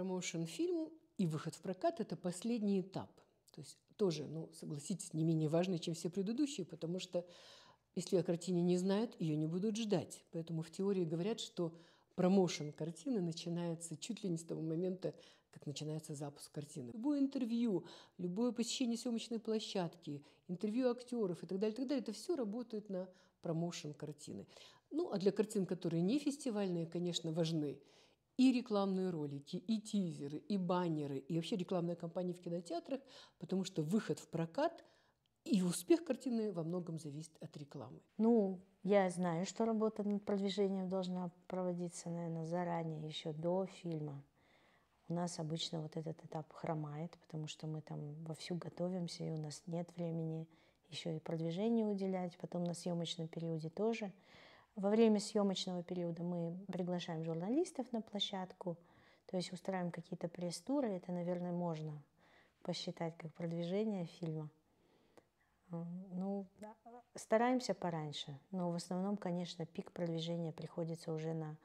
промоушен фильм и выход в прокат – это последний этап. То есть тоже, ну, согласитесь, не менее важный, чем все предыдущие, потому что если о картине не знают, ее не будут ждать. Поэтому в теории говорят, что промоушен картины начинается чуть ли не с того момента, как начинается запуск картины. Любое интервью, любое посещение съемочной площадки, интервью актеров и так далее, и так далее, это все работает на промоушен картины. Ну, а для картин, которые не фестивальные, конечно, важны и рекламные ролики, и тизеры, и баннеры, и вообще рекламные кампания в кинотеатрах, потому что выход в прокат и успех картины во многом зависит от рекламы. Ну, я знаю, что работа над продвижением должна проводиться, наверное, заранее, еще до фильма. У нас обычно вот этот этап хромает, потому что мы там вовсю готовимся, и у нас нет времени еще и продвижению уделять, потом на съемочном периоде тоже. Во время съемочного периода мы приглашаем журналистов на площадку, то есть устраиваем какие-то пресс-туры. Это, наверное, можно посчитать как продвижение фильма. Ну, стараемся пораньше, но в основном, конечно, пик продвижения приходится уже на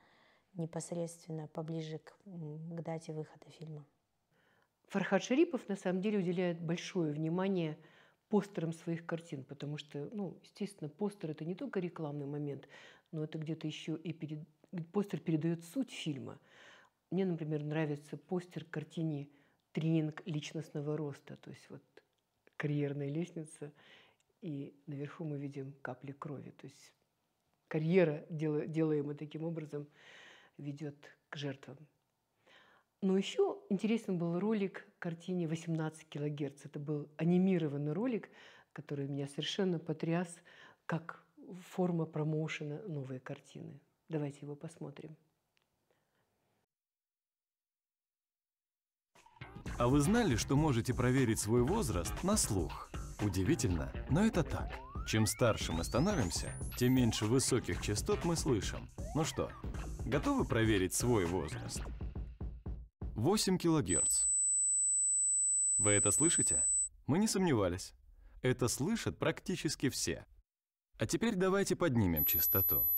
непосредственно поближе к, к дате выхода фильма. Фархад Шарипов на самом деле уделяет большое внимание постером своих картин, потому что, ну, естественно, постер это не только рекламный момент, но это где-то еще и перед... постер передает суть фильма. Мне, например, нравится постер картине «Тренинг личностного роста», то есть вот карьерная лестница, и наверху мы видим капли крови. То есть карьера, делаемая таким образом, ведет к жертвам. Но еще интересен был ролик к картине «18 килогерц». Это был анимированный ролик, который меня совершенно потряс, как форма промоушена новой картины. Давайте его посмотрим. А вы знали, что можете проверить свой возраст на слух? Удивительно, но это так. Чем старше мы становимся, тем меньше высоких частот мы слышим. Ну что, готовы проверить свой возраст? 8 кГц. Вы это слышите? Мы не сомневались. Это слышат практически все. А теперь давайте поднимем частоту.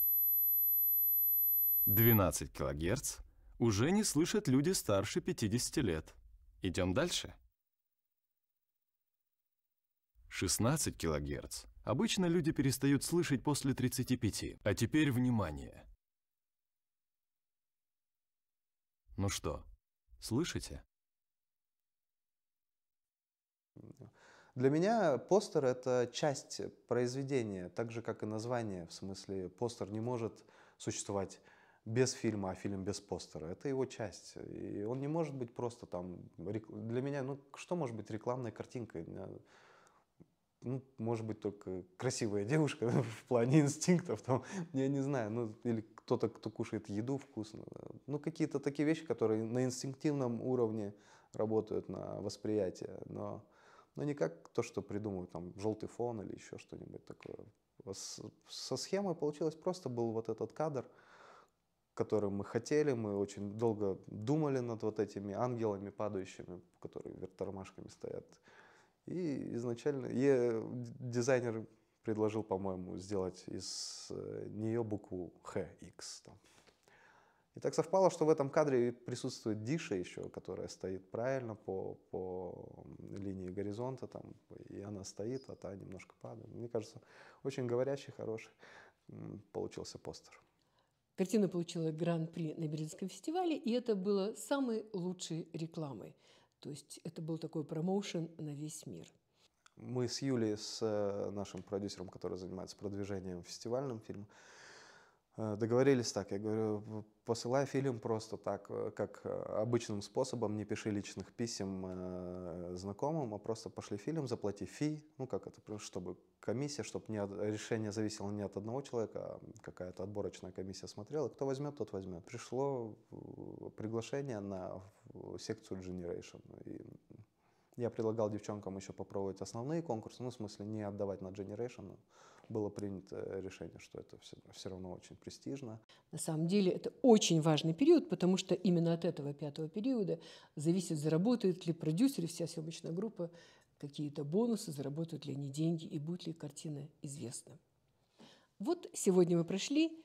12 кГц уже не слышат люди старше 50 лет. Идем дальше. 16 кГц. Обычно люди перестают слышать после 35. А теперь внимание. Ну что, Слышите? Для меня постер — это часть произведения, так же, как и название. В смысле, постер не может существовать без фильма, а фильм без постера. Это его часть. И он не может быть просто там... Для меня, ну, что может быть рекламной картинкой? Э, ну, может быть, только красивая девушка в плане инстинктов, там, я не знаю, ну, или кто-то, кто кушает еду вкусно. Ну, какие-то такие вещи, которые на инстинктивном уровне работают на восприятие, но, но не как то, что придумывают, там, желтый фон или еще что-нибудь такое. со схемой получилось просто был вот этот кадр, который мы хотели, мы очень долго думали над вот этими ангелами падающими, которые вверх тормашками стоят. И изначально и э, дизайнер предложил, по-моему, сделать из э, нее букву HX. Там. И так совпало, что в этом кадре присутствует Диша еще, которая стоит правильно по, по линии горизонта, там, и она стоит, а та немножко падает. Мне кажется, очень говорящий, хороший получился постер. Картина получила гран-при на Берлинском фестивале, и это было самой лучшей рекламой. То есть это был такой промоушен на весь мир. Мы с Юлей, с э, нашим продюсером, который занимается продвижением фестивальным фильма, э, договорились так. Я говорю, посылай фильм просто так, э, как обычным способом, не пиши личных писем знакомым, а просто пошли фильм, заплати фи, ну как это, чтобы комиссия, чтобы не от, решение зависело не от одного человека, а какая-то отборочная комиссия смотрела, кто возьмет, тот возьмет. Пришло приглашение на секцию Generation, и я предлагал девчонкам еще попробовать основные конкурсы, ну, в смысле, не отдавать на Generation. Было принято э, решение, что это все, все равно очень престижно. На самом деле это очень важный период, потому что именно от этого пятого периода зависит, заработают ли продюсеры вся съемочная группа какие-то бонусы, заработают ли они деньги и будет ли картина известна. Вот сегодня мы прошли,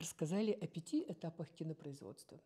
рассказали о пяти этапах кинопроизводства.